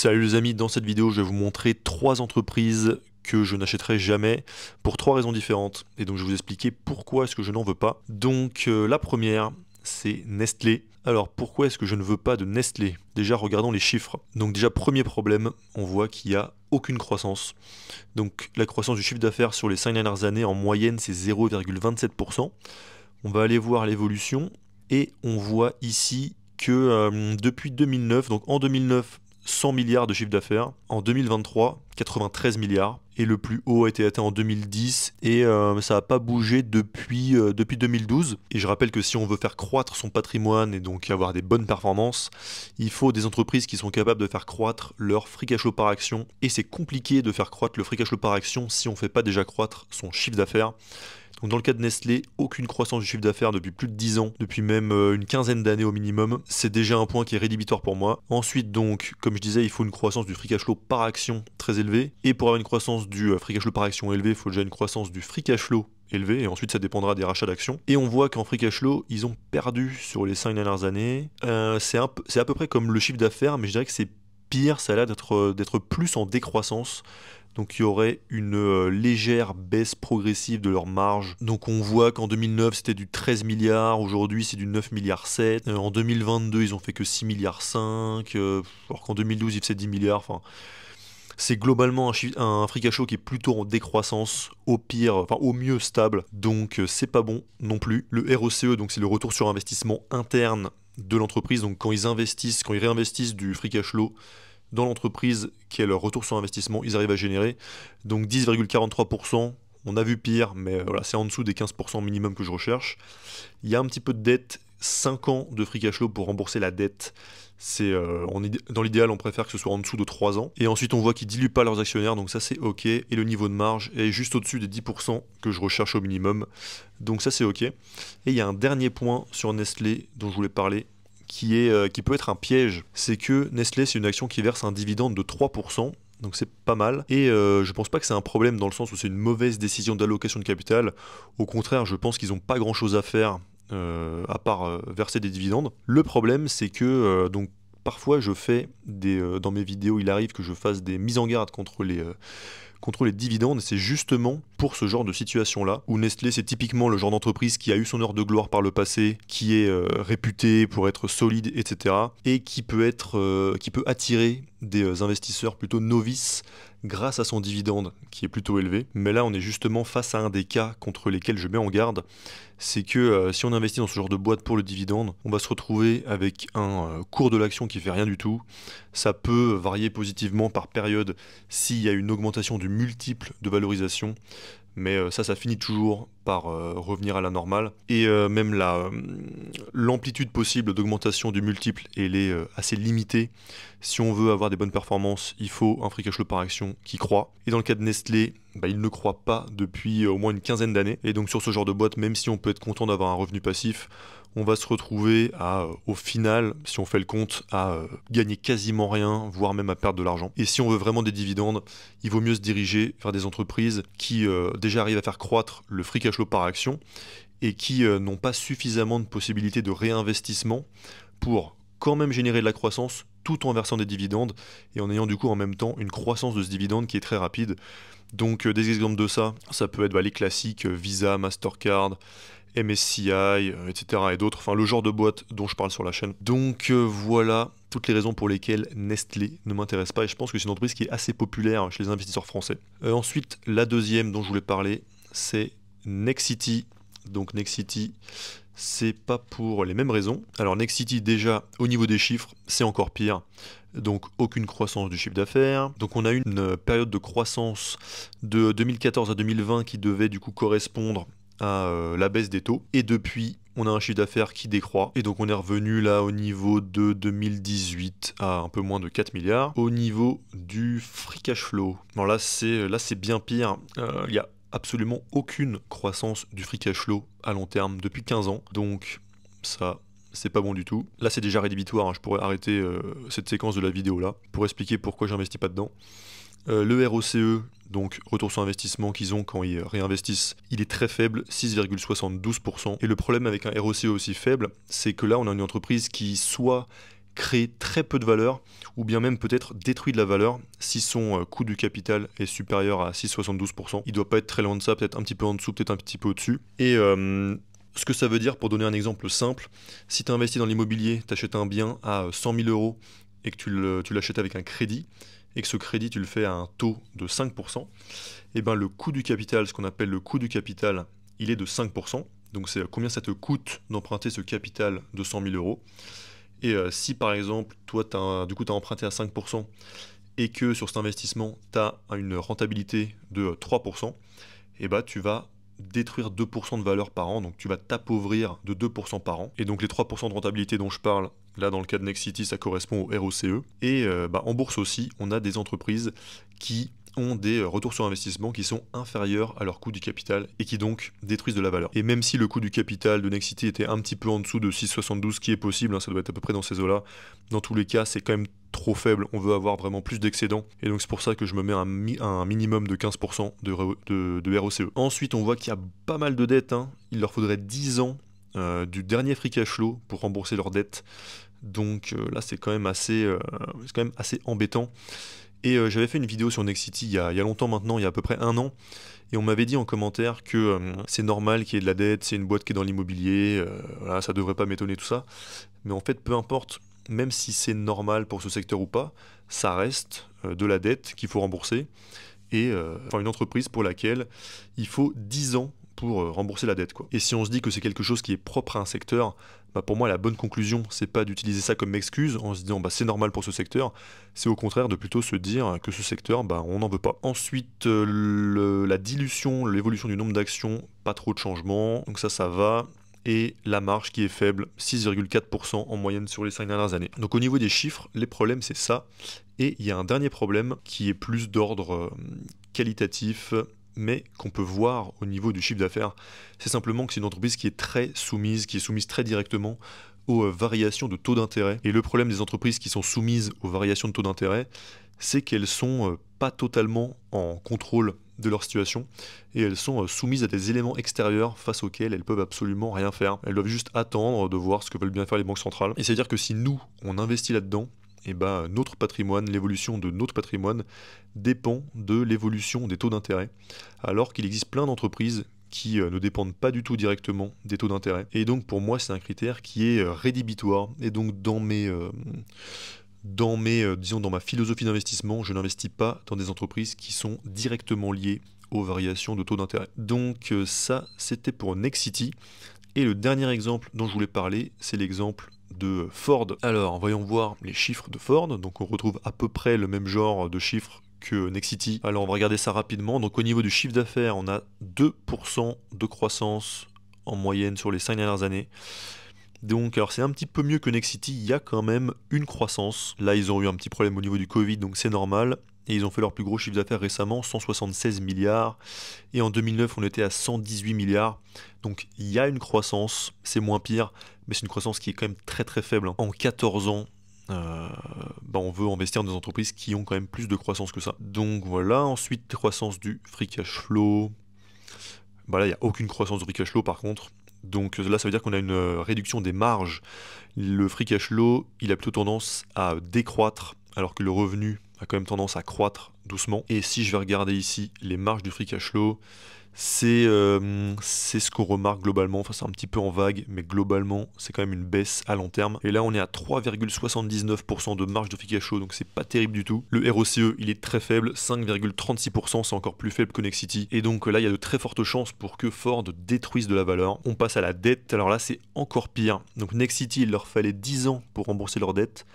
Salut les amis, dans cette vidéo je vais vous montrer trois entreprises que je n'achèterai jamais pour trois raisons différentes. Et donc je vais vous expliquer pourquoi est-ce que je n'en veux pas. Donc euh, la première, c'est Nestlé. Alors pourquoi est-ce que je ne veux pas de Nestlé Déjà regardons les chiffres. Donc déjà premier problème, on voit qu'il n'y a aucune croissance. Donc la croissance du chiffre d'affaires sur les 5 dernières années en moyenne c'est 0,27%. On va aller voir l'évolution et on voit ici que euh, depuis 2009, donc en 2009 100 milliards de chiffre d'affaires. En 2023, 93 milliards. Et le plus haut a été atteint en 2010 et euh, ça n'a pas bougé depuis, euh, depuis 2012. Et je rappelle que si on veut faire croître son patrimoine et donc avoir des bonnes performances, il faut des entreprises qui sont capables de faire croître leur free cash flow par action. Et c'est compliqué de faire croître le free cash flow par action si on ne fait pas déjà croître son chiffre d'affaires. Donc dans le cas de Nestlé, aucune croissance du chiffre d'affaires depuis plus de 10 ans, depuis même euh, une quinzaine d'années au minimum. C'est déjà un point qui est rédhibitoire pour moi. Ensuite donc, comme je disais, il faut une croissance du free cash flow par action très élevée. Et pour avoir une croissance du euh, free cash flow par action élevée, il faut déjà une croissance du free cash flow élevée, et ensuite ça dépendra des rachats d'actions. Et on voit qu'en free cash flow, ils ont perdu sur les 5 dernières années. Euh, c'est à peu près comme le chiffre d'affaires, mais je dirais que c'est pire, ça a d'être plus en décroissance donc il y aurait une euh, légère baisse progressive de leur marge. Donc on voit qu'en 2009 c'était du 13 milliards, aujourd'hui c'est du 9 milliards 7. Euh, en 2022 ils ont fait que 6 milliards 5, euh, alors qu'en 2012 ils faisaient 10 milliards. Enfin, c'est globalement un, un free cash flow qui est plutôt en décroissance, au pire, enfin au mieux stable, donc c'est pas bon non plus. Le ROCE, donc c'est le retour sur investissement interne de l'entreprise, donc quand ils investissent, quand ils réinvestissent du free cash flow dans l'entreprise, qui est leur retour sur investissement, ils arrivent à générer. Donc 10,43%, on a vu pire, mais euh, voilà, c'est en dessous des 15% minimum que je recherche. Il y a un petit peu de dette, 5 ans de free cash flow pour rembourser la dette. C'est euh, dans l'idéal, on préfère que ce soit en dessous de 3 ans. Et ensuite, on voit qu'ils diluent pas leurs actionnaires, donc ça c'est ok. Et le niveau de marge est juste au-dessus des 10% que je recherche au minimum, donc ça c'est ok. Et il y a un dernier point sur Nestlé dont je voulais parler, qui, est, euh, qui peut être un piège. C'est que Nestlé, c'est une action qui verse un dividende de 3%. Donc c'est pas mal. Et euh, je pense pas que c'est un problème dans le sens où c'est une mauvaise décision d'allocation de capital. Au contraire, je pense qu'ils ont pas grand chose à faire euh, à part verser des dividendes. Le problème c'est que donc parfois je fais des. dans mes vidéos, il arrive que je fasse des mises en garde contre les contre les dividendes. C'est justement pour ce genre de situation-là où Nestlé, c'est typiquement le genre d'entreprise qui a eu son heure de gloire par le passé, qui est réputé euh, réputée pour être solide, etc. et qui peut, être, euh, qui peut attirer des euh, investisseurs plutôt novices grâce à son dividende qui est plutôt élevé. Mais là, on est justement face à un des cas contre lesquels je mets en garde. C'est que si on investit dans ce genre de boîte pour le dividende, on va se retrouver avec un cours de l'action qui fait rien du tout. Ça peut varier positivement par période s'il y a une augmentation du multiple multiples de valorisation. Mais euh, ça, ça finit toujours par euh, revenir à la normale. Et euh, même l'amplitude possible d'augmentation du multiple, elle est assez limitée. Si on veut avoir des bonnes performances, il faut un free cash flow par action qui croit Et dans le cas de Nestlé, bah, il ne croit pas depuis au moins une quinzaine d'années. Et donc sur ce genre de boîte, même si on peut être content d'avoir un revenu passif, on va se retrouver à, euh, au final, si on fait le compte, à euh, gagner quasiment rien, voire même à perdre de l'argent. Et si on veut vraiment des dividendes, il vaut mieux se diriger vers des entreprises qui euh, déjà arrivent à faire croître le free cash flow par action et qui n'ont pas suffisamment de possibilités de réinvestissement pour quand même générer de la croissance tout en versant des dividendes et en ayant du coup en même temps une croissance de ce dividende qui est très rapide. Donc des exemples de ça, ça peut être bah, les classiques Visa, Mastercard, MSCI, etc. Euh, et d'autres, enfin le genre de boîte dont je parle sur la chaîne. Donc euh, voilà toutes les raisons pour lesquelles Nestlé ne m'intéresse pas et je pense que c'est une entreprise qui est assez populaire chez les investisseurs français. Euh, ensuite, la deuxième dont je voulais parler, c'est Nexity. Donc Nexity, c'est pas pour les mêmes raisons. Alors Nexity déjà au niveau des chiffres, c'est encore pire. Donc aucune croissance du chiffre d'affaires. Donc on a eu une période de croissance de 2014 à 2020 qui devait du coup correspondre à euh, la baisse des taux. Et depuis, on a un chiffre d'affaires qui décroît. Et donc on est revenu là au niveau de 2018 à un peu moins de 4 milliards. Au niveau du free cash flow, bon là c'est là c'est bien pire. Euh, il y n'y a absolument aucune croissance du free cash flow à long terme depuis 15 ans. Donc ça c'est pas bon du tout. Là c'est déjà rédhibitoire, hein. je pourrais arrêter euh, cette séquence de la vidéo là pour expliquer pourquoi j'investis pas dedans. le ROCE, donc retour sur investissement qu'ils ont quand ils réinvestissent, il est très faible, 6,72%. Et le problème avec un ROC e aussi faible, c'est que là, on a une entreprise qui soit crée très peu de valeur, ou bien même peut-être détruit de la valeur si son euh, coût du capital est supérieur à 6,72%. Il doit pas être très loin de ça, peut-être un petit peu en dessous, peut-être un petit peu au-dessus. Et euh, ce que ça veut dire, pour donner un exemple simple, si tu investis dans l'immobilier, tu achètes un bien à 100 euh, 000 euros et que tu l'achètes avec un crédit, et que ce crédit, tu le fais à un taux de 5%, et eh ben le coût du capital, ce qu'on appelle le coût du capital, il est de 5%. Donc c'est euh, combien ça te coûte d'emprunter ce capital de 100 000 euros. Et euh, si par exemple, toi, as, du coup, tu as emprunté à 5% et que sur cet investissement, tu as une rentabilité de 3%, et bien tu vas détruire 2% de valeur par an, donc tu vas t'appauvrir de 2% par an. Et donc les 3% de rentabilité dont je parle, Là, dans le cas de Next City, ça correspond au ROCE. Et euh, bah, en bourse aussi, on a des entreprises qui ont des euh, retours sur investissement qui sont inférieurs à leur coût du capital et qui donc détruisent de la valeur. Et même si le coût du capital de Nexity était un petit peu en dessous de 6,72, qui est possible, hein, ça doit être à peu près dans ces eaux-là, dans tous les cas, c'est quand même trop faible, on veut avoir vraiment plus d'excédents. Et donc c'est pour ça que je me mets un, un minimum de 15% de, ROCE. E. Ensuite, on voit qu'il y a pas mal de dettes. Hein. Il leur faudrait 10 ans euh, du dernier free cash flow pour rembourser leurs dettes. Donc euh, là, c'est quand, même assez, euh, quand même assez embêtant. Et j'avais fait une vidéo sur Nexity il y, a, il y, a, longtemps maintenant, il y a à peu près un an, et on m'avait dit en commentaire que c'est normal qu'il y ait de la dette, c'est une boîte qui est dans l'immobilier, voilà, ça devrait pas m'étonner tout ça. Mais en fait, peu importe, même si c'est normal pour ce secteur ou pas, ça reste de la dette qu'il faut rembourser et enfin une entreprise pour laquelle il faut 10 ans pour euh, rembourser la dette. Quoi. Et si on se dit que c'est quelque chose qui est propre à un secteur, bah, pour moi la bonne conclusion, c'est pas d'utiliser ça comme excuse en se disant bah, c'est normal pour ce secteur, c'est au contraire de plutôt se dire que ce secteur, bah, on n'en veut pas. Ensuite, euh, la dilution, l'évolution du nombre d'actions, pas trop de changements, donc ça ça va et la marge qui est faible, 6,4% en moyenne sur les 5 dernières années. Donc au niveau des chiffres, les problèmes c'est ça. Et il y a un dernier problème qui est plus d'ordre euh, qualitatif mais qu'on peut voir au niveau du chiffre d'affaires. C'est simplement que c'est une entreprise qui est très soumise, qui est soumise très directement aux euh, variations de taux d'intérêt. Et le problème des entreprises qui sont soumises aux variations de taux d'intérêt, c'est qu'elles sont euh, pas totalement en contrôle de leur situation et elles sont euh, soumises à des éléments extérieurs face auxquels elles peuvent absolument rien faire. Elles doivent juste attendre de voir ce que veulent bien faire les banques centrales. Et c'est-à-dire que si nous, on investit là-dedans, eh ben, notre patrimoine, l'évolution de notre patrimoine dépend de l'évolution des taux d'intérêt, alors qu'il existe plein d'entreprises qui euh, ne dépendent pas du tout directement des taux d'intérêt. Et donc pour moi c'est un critère qui est euh, rédhibitoire, et donc dans mes... Euh, dans mes, disons, dans ma philosophie d'investissement, je n'investis pas dans des entreprises qui sont directement liées aux variations de taux d'intérêt. Donc ça, c'était pour Nexity. Et le dernier exemple dont je voulais parler, c'est l'exemple de Ford. Alors, voyons voir les chiffres de Ford. Donc, on retrouve à peu près le même genre de chiffres que Nexity. Alors, on va regarder ça rapidement. Donc, au niveau du chiffre d'affaires, on a 2% de croissance en moyenne sur les 5 dernières années. Donc, alors c'est un petit peu mieux que Nexity, il y a quand même une croissance. Là, ils ont eu un petit problème au niveau du Covid, donc c'est normal et ils ont fait leur plus gros chiffre d'affaires récemment, 176 milliards, et en 2009 on était à 118 milliards. Donc il y a une croissance, c'est moins pire, mais c'est une croissance qui est quand même très très faible. Hein. En 14 ans, euh, bah, on veut investir dans des entreprises qui ont quand même plus de croissance que ça. Donc voilà, ensuite croissance du free cash flow. Voilà, bah, là, il n'y a aucune croissance du free cash flow par contre. Donc là, ça veut dire qu'on a une euh, réduction des marges. Le free cash flow, il a plutôt tendance à décroître alors que le revenu a quand même tendance à croître doucement. Et si je vais regarder ici les marges du free cash flow, euh, c'est ce qu'on remarque globalement, enfin c'est un petit peu en vague, mais globalement c'est quand même une baisse à long terme. Et là on est à 3,79% de marge de free cash flow, donc c'est pas terrible du tout. Le ROCE il est très faible, 5,36% c'est encore plus faible que Nexity. Et donc euh, là il y a de très fortes chances pour que Ford détruise de la valeur. On passe à la dette, alors là c'est encore pire. Donc Nexity il leur fallait 10 ans pour rembourser leur dette.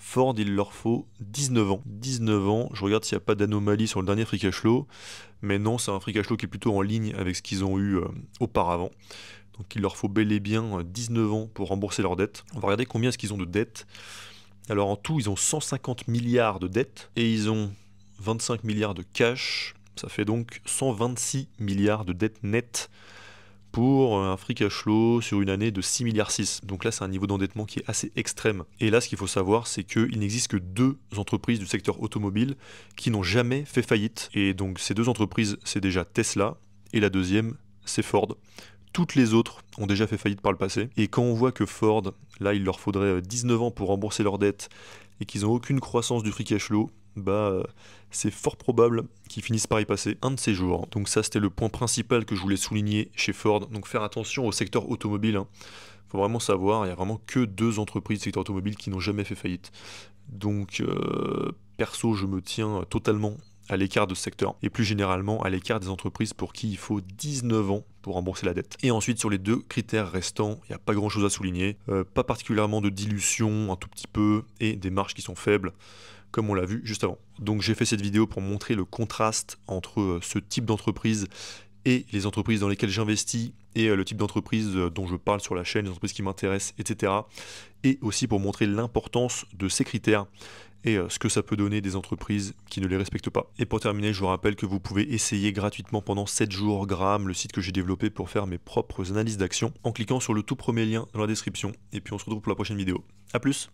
Ford, il leur faut 19 ans. 19 ans, je regarde s'il n'y a pas d'anomalie sur le dernier free cash flow, mais non, c'est un free cash flow qui est plutôt en ligne avec ce qu'ils ont eu euh, auparavant. Donc il leur faut bel et bien 19 euh, ans pour rembourser leurs dettes. On va regarder combien est-ce qu'ils ont de dettes. Alors en tout, ils ont 150 milliards de dettes et ils ont 25 milliards de cash. Ça fait donc 126 milliards de dettes nettes pour un free cash flow sur une année de 6 milliards 6. Donc là, c'est un niveau d'endettement qui est assez extrême. Et là, ce qu'il faut savoir, c'est qu'il n'existe que deux entreprises du secteur automobile qui n'ont jamais fait faillite. Et donc ces deux entreprises, c'est déjà Tesla et la deuxième, c'est Ford. Toutes les autres ont déjà fait faillite par le passé. Et quand on voit que Ford, là, il leur faudrait 19 euh, ans pour rembourser leurs dettes et qu'ils n'ont aucune croissance du free cash flow, bah, euh, c'est fort probable qu'ils finissent par y passer un de ces jours. Donc ça c'était le point principal que je voulais souligner chez Ford. Donc faire attention au secteur automobile. Il hein. Faut vraiment savoir, il n'y a vraiment que deux entreprises du secteur automobile qui n'ont jamais fait faillite. Donc euh, perso je me tiens totalement à l'écart de ce secteur et plus généralement à l'écart des entreprises pour qui il faut 19 ans pour rembourser la dette. Et ensuite sur les deux critères restants, il n'y a pas grand chose à souligner, euh, pas particulièrement de dilution un tout petit peu et des marges qui sont faibles comme on l'a vu juste avant. Donc j'ai fait cette vidéo pour montrer le contraste entre euh, ce type d'entreprise et les entreprises dans lesquelles j'investis et euh, le type d'entreprise euh, dont je parle sur la chaîne, les entreprises qui m'intéressent, etc. Et aussi pour montrer l'importance de ces critères et ce que ça peut donner des entreprises qui ne les respectent pas. Et pour terminer, je vous rappelle que vous pouvez essayer gratuitement pendant 7 jours Gram, le site que j'ai développé pour faire mes propres analyses d'action, en cliquant sur le tout premier lien dans la description. Et puis on se retrouve pour la prochaine vidéo. A plus